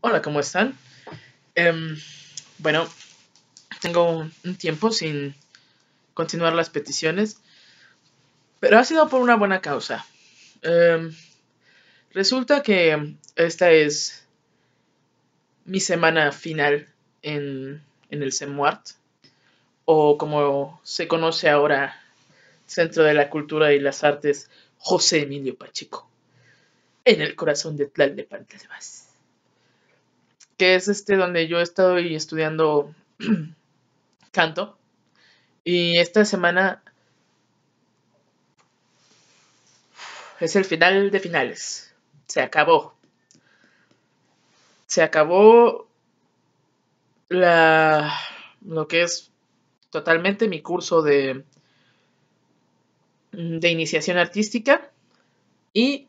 Hola, ¿cómo están? Em, bueno, tengo un, tiempo sin continuar las peticiones, pero ha sido por una buena causa. Em, resulta que esta es mi semana final en, en el CEMUART, o como se conoce ahora, Centro de la Cultura y las Artes José Emilio Pacheco, en el corazón de Tlalnepantla de Vaz que es este donde yo estoy estudiando canto. Y esta semana es el final de finales. Se acabó. Se acabó lo que es totalmente mi curso de mm, de iniciación artística y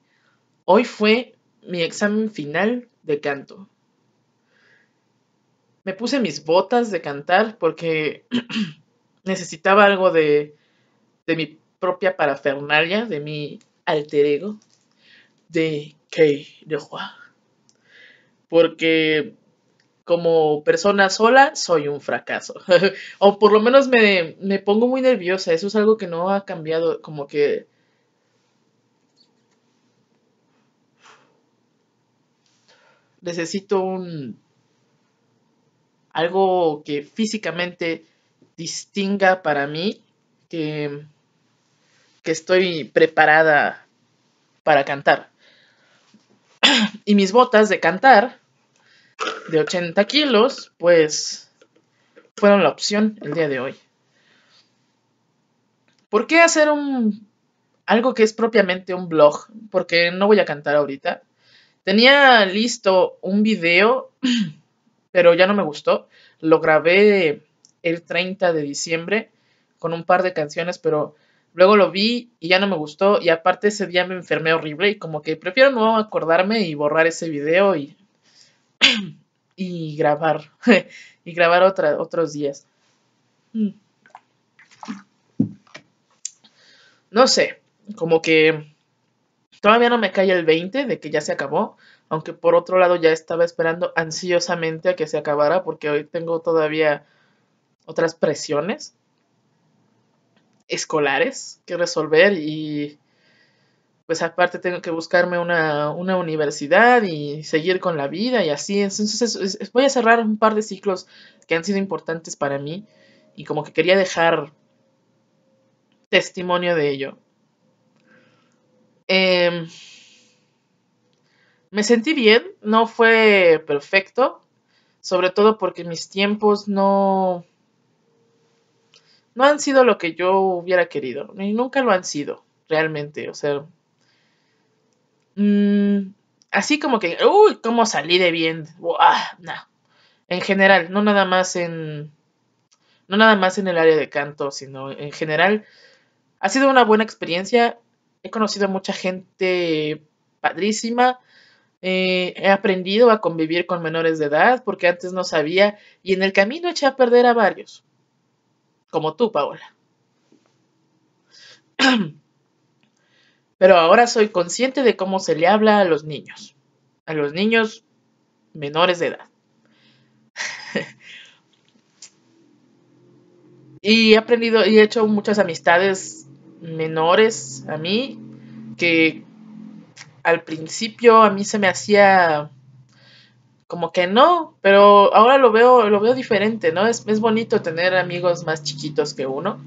hoy fue mi examen final de canto me puse mis botas de cantar porque necesitaba algo de, mi propia parafernalia, de mi alter ego, de Kei de Juan. Porque como persona sola soy un fracaso. o por lo menos me, me, pongo muy nerviosa. Eso es algo que no ha cambiado. Como que... Necesito un algo que físicamente distinga para mí, que, que estoy preparada para cantar. y mis botas de cantar de 80 kilos, pues fueron la opción el día de hoy. ¿Por qué hacer un algo que es propiamente un blog? Porque no voy a cantar ahorita. Tenía listo un video pero ya no me gustó. Lo grabé el 30 de diciembre con un par de canciones, pero luego lo vi y ya no me gustó y aparte ese día me enfermé horrible y como que prefiero no acordarme y borrar ese video y y grabar y grabar otra, otros días. Mm. No sé, como que todavía no me cae el 20 de que ya se acabó, aunque por otro lado ya estaba esperando ansiosamente a que se acabara porque hoy tengo todavía otras presiones escolares que resolver y pues aparte tengo que buscarme una, una universidad y seguir con la vida y así. Entonces voy a cerrar un par de ciclos que han sido importantes para mí y como que quería dejar testimonio de ello. Em, me sentí bien, no fue perfecto, sobre todo porque mis tiempos no no han sido lo que yo hubiera querido ni nunca lo han sido realmente, o sea, mm, así como que, uy, cómo salí de bien, en general, no nada más en no nada más en el área de canto, sino en general ha sido una buena experiencia, he conocido a mucha gente padrísima, eh, he aprendido a convivir con menores de edad porque antes no sabía y en el camino eché a perder a varios, como tú, Paola. Pero ahora soy consciente de cómo se le habla a los niños, a los niños menores de edad. y he aprendido y he hecho muchas amistades menores a mí que al principio a mí se me hacía como que no, pero ahora lo veo, lo veo diferente, ¿no? Es, bonito tener amigos más chiquitos que uno.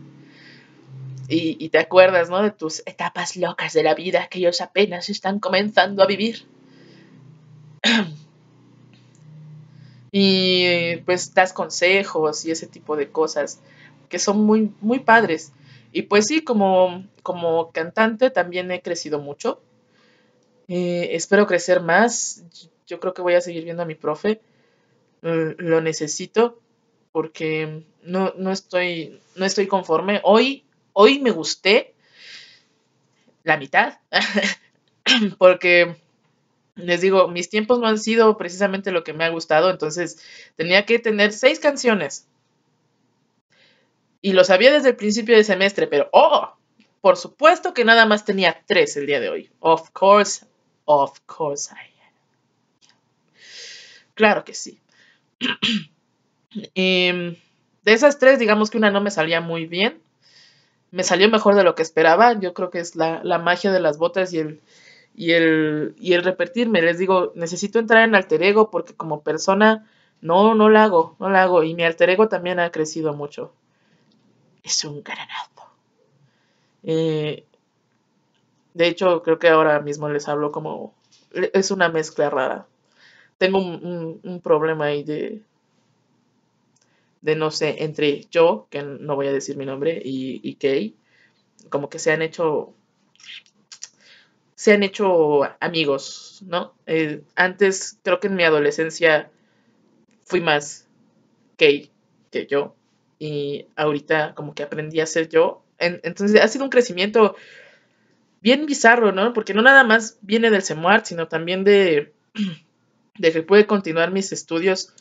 Y, te acuerdas, ¿no? De tus etapas locas de la vida que ellos apenas están comenzando a vivir. y pues das consejos y ese tipo de cosas que son muy, muy padres. Y pues sí, como, como cantante también he crecido mucho. Eh, espero crecer más. Yo creo que voy a seguir viendo a mi profe. Lo necesito porque no, estoy, no estoy conforme. Hoy, hoy me gusté la mitad porque les digo, mis tiempos no han sido precisamente lo que me ha gustado, entonces tenía que tener seis canciones. Y lo sabía desde el principio de semestre, pero ¡oh! Por supuesto que nada más tenía tres el día de hoy. Of course, Of course I am. Claro que sí. Em, de esas tres, digamos que una no me salía muy bien. Me salió mejor de lo que esperaba. Yo creo que es la, magia de las botas y el, y y el repetirme. Les digo, necesito entrar en alter ego porque como persona no, no la hago, no la hago. Y mi alter ego también ha crecido mucho. Es un granado. Eh, de hecho, creo que ahora mismo les hablo como... Es una mezcla rara. Tengo un, problema ahí de... De no sé, entre yo, que no voy a decir mi nombre, y, y Kay. Como que se han hecho... Se han hecho amigos, ¿no? Eh, antes, creo que en mi adolescencia fui más Kay que yo. Y ahorita como que aprendí a ser yo. entonces ha sido un crecimiento bien bizarro, ¿no? Porque no nada más viene del CEMUAR, sino también de, de que pude continuar mis estudios,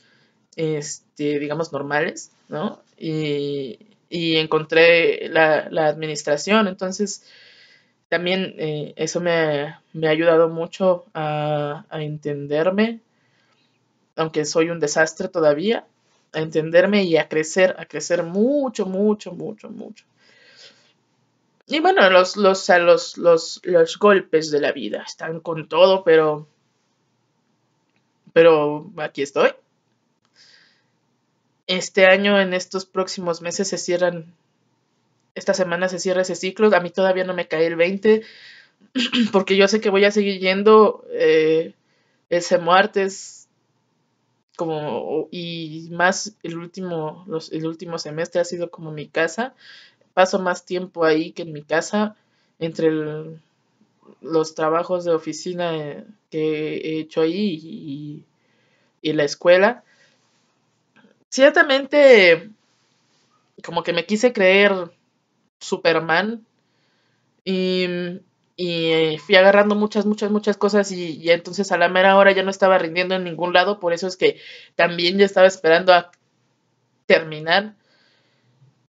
este, digamos, normales, ¿no? Y, encontré la, administración, entonces también eh, eso me, me, ha ayudado mucho a, a entenderme, aunque soy un desastre todavía, a entenderme y a crecer, a crecer mucho, mucho, mucho, mucho. Y bueno, los, los, los, los, los golpes de la vida están con todo, pero. Pero aquí estoy. Este año, en estos próximos meses, se cierran. Esta semana se cierra ese ciclo. A mí todavía no me cae el 20, porque yo sé que voy a seguir yendo eh, ese martes. Como, y más el último, los, el último semestre ha sido como mi casa paso más tiempo ahí que en mi casa, entre los trabajos de oficina eh, que he hecho ahí y, la escuela. Ciertamente, como que me quise creer Superman y, eh, fui agarrando muchas, muchas, muchas cosas y, y, entonces a la mera hora ya no estaba rindiendo en ningún lado, por eso es que también ya estaba esperando a terminar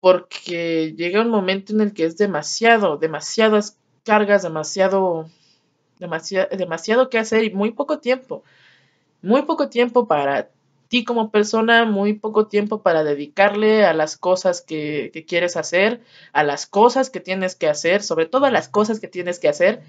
porque llega un momento en el que es demasiado, demasiadas cargas, demasiado, demasiado, demasiado que hacer y muy poco tiempo. Muy poco tiempo para ti como persona, muy poco tiempo para dedicarle a las cosas que, que quieres hacer, a las cosas que tienes que hacer, sobre todo a las cosas que tienes que hacer.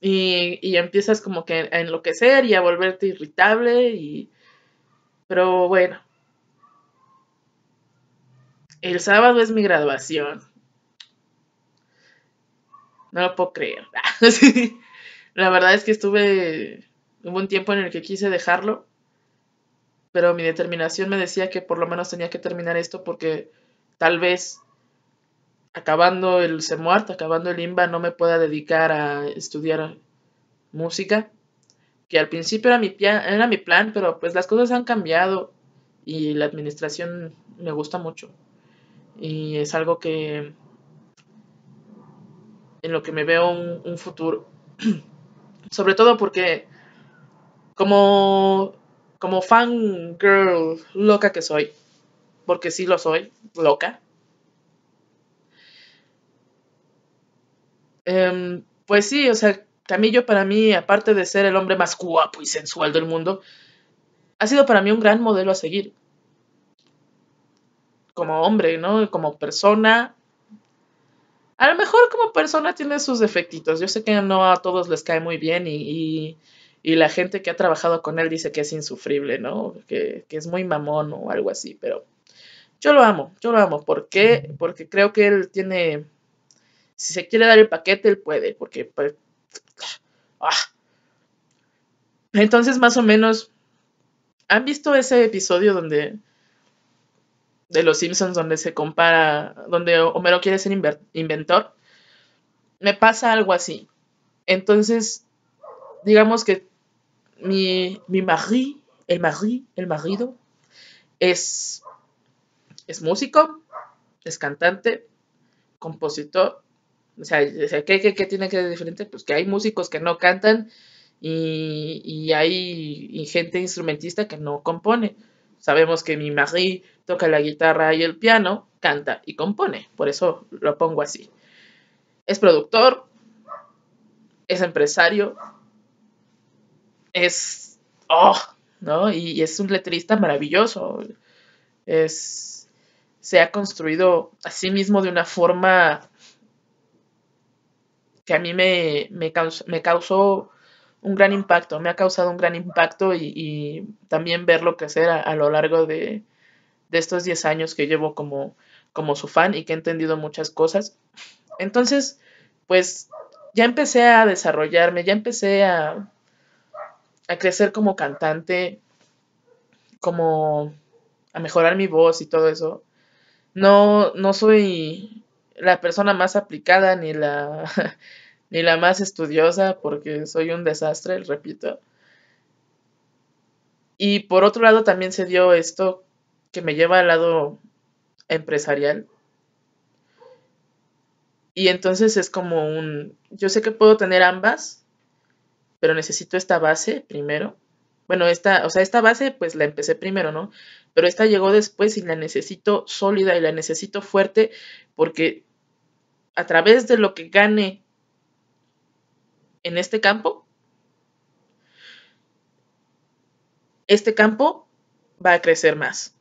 Y, empiezas como que a enloquecer y a volverte irritable y... Pero bueno. El sábado es mi graduación. No lo puedo creer. La verdad es que estuve... Hubo un tiempo en el que quise dejarlo, pero mi determinación me decía que por lo menos tenía que terminar esto porque tal vez acabando el SEMUART, acabando el IMBA, no me pueda dedicar a estudiar música, que al principio era mi, era mi plan, pero pues las cosas han cambiado y la administración me gusta mucho. Y es algo que en lo que me veo un, futuro. Sobre todo porque como, como fan loca que soy, porque sí lo soy, loca, Em, pues sí, o sea, Camillo para mí, aparte de ser el hombre más guapo y sensual del mundo, ha sido para mí un gran modelo a seguir. Como hombre, ¿no? Como persona. A lo mejor como persona tiene sus defectitos. Yo sé que no a todos les cae muy bien y, la gente que ha trabajado con él dice que es insufrible, ¿no? Que, que, es muy mamón o algo así, pero yo lo amo, yo lo amo. ¿Por qué? Porque creo que él tiene si se quiere dar el paquete, él puede, porque pues, ah. Entonces, más o menos, ¿han visto ese episodio donde... de Los Simpsons, donde se compara, donde Homero quiere ser inventor? Me pasa algo así. Entonces, digamos que mi, mi el el marido, es, es músico, es cantante, compositor, o sea, ¿qué, tiene que ser diferente? Pues que hay músicos que no cantan y, hay gente instrumentista que no compone. Sabemos que mi Marie toca la guitarra y el piano, canta y compone. Por eso lo pongo así. Es productor, es empresario, es... ¡Oh! ¿No? Y, es un letrista maravilloso. Es... Se ha construido a sí mismo de una forma que a mí me, me, causó un gran impacto, me ha causado un gran impacto y, también verlo crecer a, a lo largo de, estos 10 años que llevo como, como su fan y que he entendido muchas cosas. Entonces, pues ya empecé a desarrollarme, ya empecé a, a crecer como cantante, como a mejorar mi voz y todo eso. No, no soy la persona más aplicada ni la, ni la más estudiosa porque soy un desastre, repito. Y por otro lado también se dio esto que me lleva al lado empresarial. Y entonces es como un, yo sé que puedo tener ambas, pero necesito esta base primero. Bueno, esta, o sea, esta base pues la empecé primero, ¿no? Pero esta llegó después y la necesito sólida y la necesito fuerte porque a través de lo que gane en este campo, este campo va a crecer más.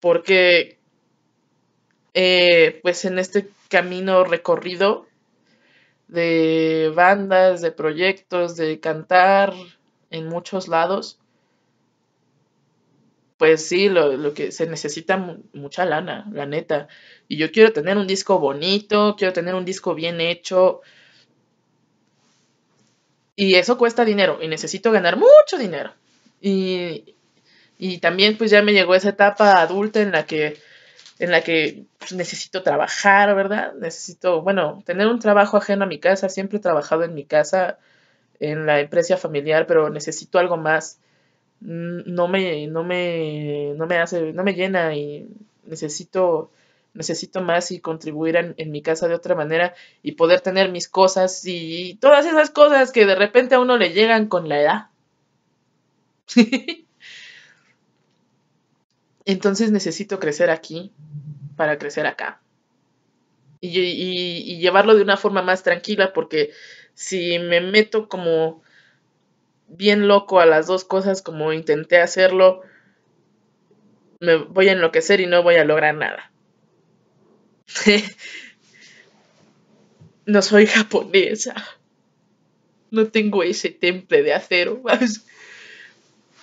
Porque, eh, pues en este camino recorrido de bandas, de proyectos, de cantar en muchos lados, pues sí, lo, que se necesita mucha lana, la neta. Y yo quiero tener un disco bonito, quiero tener un disco bien hecho. Y eso cuesta dinero y necesito ganar mucho dinero. Y, también pues ya me llegó esa etapa adulta en la que, en la que pues, necesito trabajar, ¿verdad? Necesito, bueno, tener un trabajo ajeno a mi casa. Siempre he trabajado en mi casa, en la empresa familiar, pero necesito algo más no me, no me, no me hace, no me llena y necesito, necesito más y contribuir en, mi casa de otra manera y poder tener mis cosas y todas esas cosas que de repente a uno le llegan con la edad. Entonces necesito crecer aquí para crecer acá. Y, y llevarlo de una forma más tranquila porque si me meto como bien loco a las dos cosas como intenté hacerlo, me voy a enloquecer y no voy a lograr nada. no soy japonesa. No tengo ese temple de acero.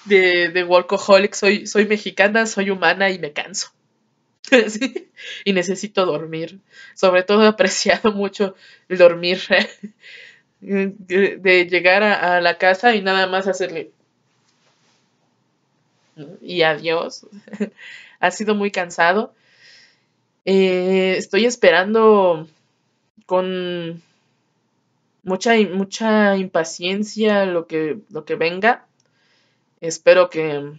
De, de workaholic. Soy, soy mexicana, soy humana y me canso. Y necesito dormir. Sobre todo he apreciado mucho el dormir. Eh, de llegar a, la casa y nada más hacerle y adiós. ha sido muy cansado. Eh, estoy esperando con mucha, mucha impaciencia lo que, lo que venga. Espero que,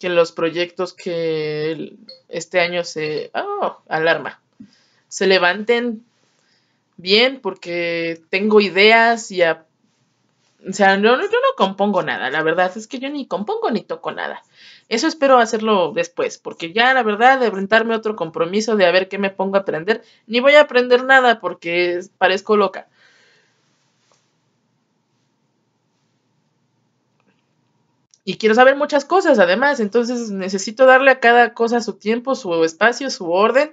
que los proyectos que este año se... Oh, alarma. Se levanten bien porque tengo ideas y o sea, yo, yo no compongo nada, la verdad es que yo ni compongo ni toco nada. Eso espero hacerlo después, porque ya la verdad de enfrentarme otro compromiso de a ver qué me pongo a aprender, ni voy a aprender nada porque parezco loca. y quiero saber muchas cosas además, entonces necesito darle a cada cosa su tiempo, su espacio, su orden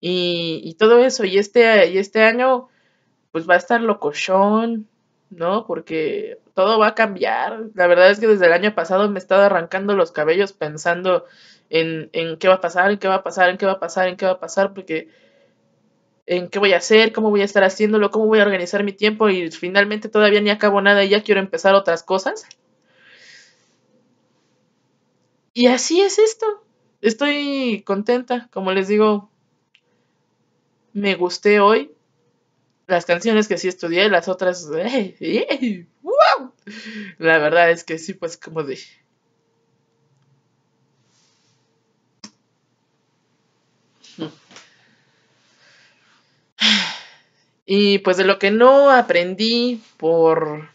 y, todo eso. Y este, y este año, pues va a estar locochón, ¿no? Porque todo va a cambiar. La verdad es que desde el año pasado me he estado arrancando los cabellos pensando en, en qué va a pasar, en qué va a pasar, en qué va a pasar, en qué va a pasar, porque en qué voy a hacer, cómo voy a estar haciéndolo, cómo voy a organizar mi tiempo y finalmente todavía ni acabo nada y ya quiero empezar otras cosas. Y así es esto. Estoy contenta, como les digo, me gusté hoy. Las canciones que sí estudié, las otras, eh, La verdad es que sí, pues como de... Y pues de lo que no aprendí por...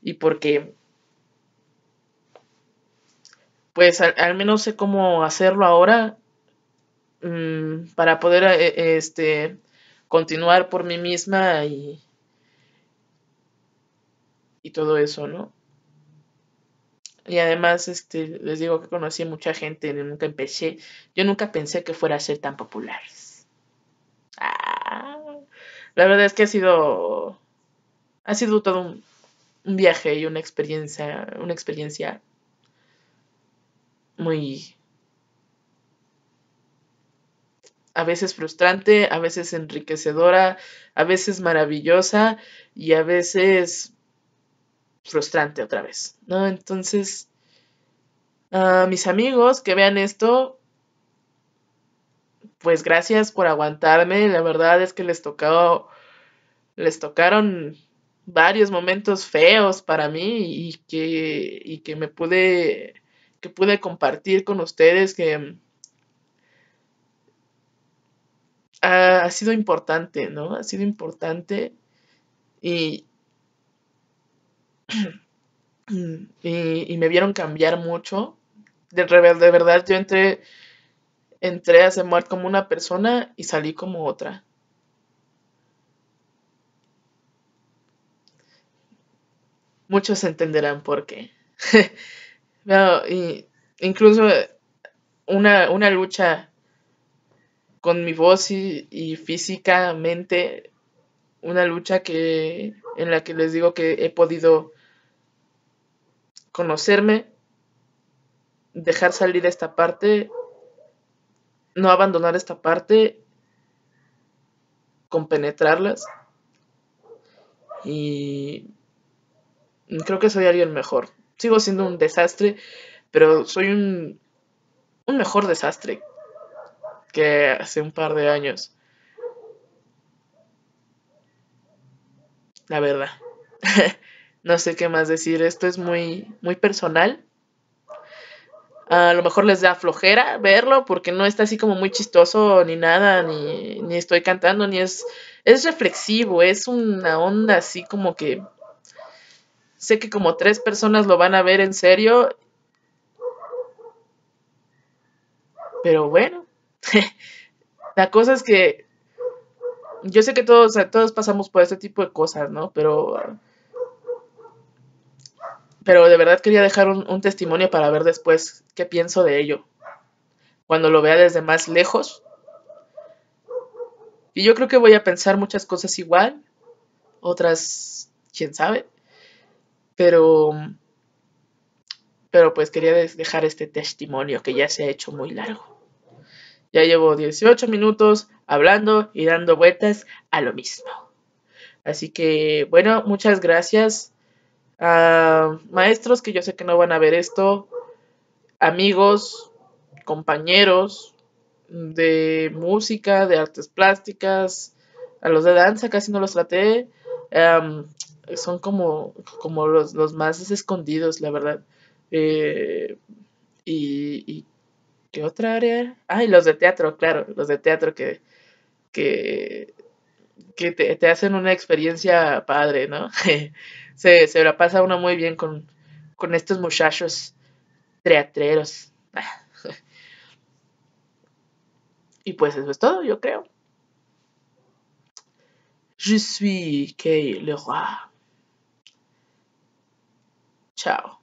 Y porque... Pues al menos sé cómo hacerlo ahora Mm, para poder eh, eh, este, continuar por mí misma y, y todo eso, ¿no? Y además, este, les digo que conocí mucha gente, nunca empecé, yo nunca pensé que fuera a ser tan popular. Ah, la verdad es que ha sido, ha sido todo un, un viaje y una experiencia, una experiencia muy, a veces frustrante, a veces enriquecedora, a veces maravillosa y a veces frustrante otra vez, ¿no? Entonces, a ah, mis amigos que vean esto, pues gracias por aguantarme, la verdad es que les tocó, les tocaron varios momentos feos para mí y que, y que me pude, que pude compartir con ustedes que ha, sido importante, ¿no? Ha sido importante y, y, me vieron cambiar mucho. De, de verdad, yo entré, entré a ser como una persona y salí como otra. Muchos entenderán por qué. y incluso una, una lucha con mi voz y, físicamente una lucha que en la que les digo que he podido conocerme, dejar salir esta parte, no abandonar esta parte, compenetrarlas y creo que soy alguien mejor. Sigo siendo un desastre, pero soy un, un mejor desastre que hace un par de años. La verdad. no sé qué más decir. Esto es muy, muy personal. A lo mejor les da flojera verlo porque no está así como muy chistoso ni nada, ni, estoy cantando, ni es... Es reflexivo, es una onda así como que... Sé que como tres personas lo van a ver en serio. Pero bueno, la cosa es que yo sé que todos, todos pasamos por este tipo de cosas, ¿no? Pero, pero de verdad quería dejar un, un testimonio para ver después qué pienso de ello, cuando lo vea desde más lejos. Y yo creo que voy a pensar muchas cosas igual, otras, quién sabe, pero, pero pues quería dejar este testimonio que ya se ha hecho muy largo. Ya llevo 18 minutos hablando y dando vueltas a lo mismo. Así que, bueno, muchas gracias a maestros que yo sé que no van a ver esto, amigos, compañeros de música, de artes plásticas, a los de danza casi no los traté. son como, como los, más escondidos, la verdad. Eh, y ¿qué otra área? Ay, los de teatro, claro, los de teatro que, que, te, hacen una experiencia padre, ¿no? se, se la pasa uno muy bien con, con estos muchachos teatreros. y pues eso es todo, yo creo. Je suis Kay Leroy. Chao.